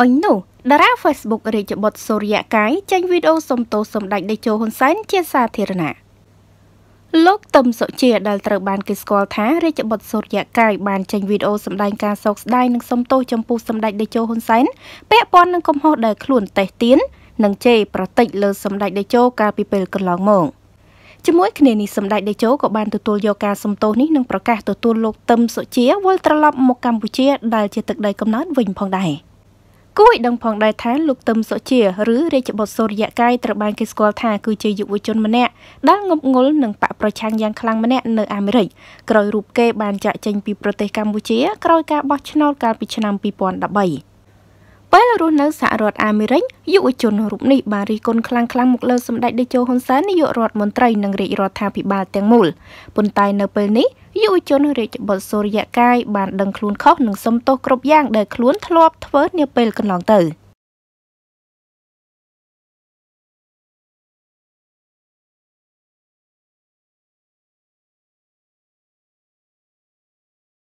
អញនោះតារា Facebook រាជបុត្រសូរិយកាយចេញវីដេអូសុំទោសសម្ដេចតេជោហ៊ុនសែនជាសាធារណៈលោកតឹមសុជាដែលត្រូវបានគេស្គាល់ថារាជបុត្រសូរិយកាយបានចេញវីដេអូសម្ដែងការសោកស្ដាយនិងសុំទោសចំពោះសម្ដេចតេជោហ៊ុនសែនពាក់ព័ន្ធនឹងកំហុសដែលខ្លួន តេះទៀននិងជេរប្រតិចលើសម្ដេចតេជោកាលពីពេលកន្លងមកជាមួយគ្នានេះសម្ដេចតេជោក៏បានទទួលយកការសំទោសនេះនិងប្រកាសទទួលលោកតឹមសុជាវិលត្រឡប់មកកម្ពុជាដែលជាទឹកដីកំណើតវិញផងដែរ។គួរឲ្យដឹងផងដែរថាលោកទឹមសុជាឬរាជបុត្រសូរិយកាយត្រូវបានគេស្គាល់ថាគឺជាយុវជនម្នាក់ដែលងប់ងល់នឹងបកប្រឆាំងយ៉ាងខ្លាំងម្នាក់នៅអាមេរិកក្រោយរូបគេ បានចាក់ចេញពីប្រទេសកម្ពុជាក្រោយការបោះឆ្នោតកាលពីឆ្នាំ2013ពេលរស់នៅសហរដ្ឋអាមេរិកយុវជនរូបនេះបានរិះគន់ខ្លាំងៗមកលើសម្ដេចតេជោហ៊ុនសែននាយករដ្ឋមន្ត្រីនិងរាជរដ្ឋាភិបាលទាំងមូលប៉ុន្តែនៅពេលនេះយុវជនរាជបុត្រសូរិយកាយបានដឹងខ្លួនខុសនិងសុំទោសគ្រប់យ៉ាង ដែលខ្លួនធ្លាប់ធ្វើនាពេលកន្លងទៅ។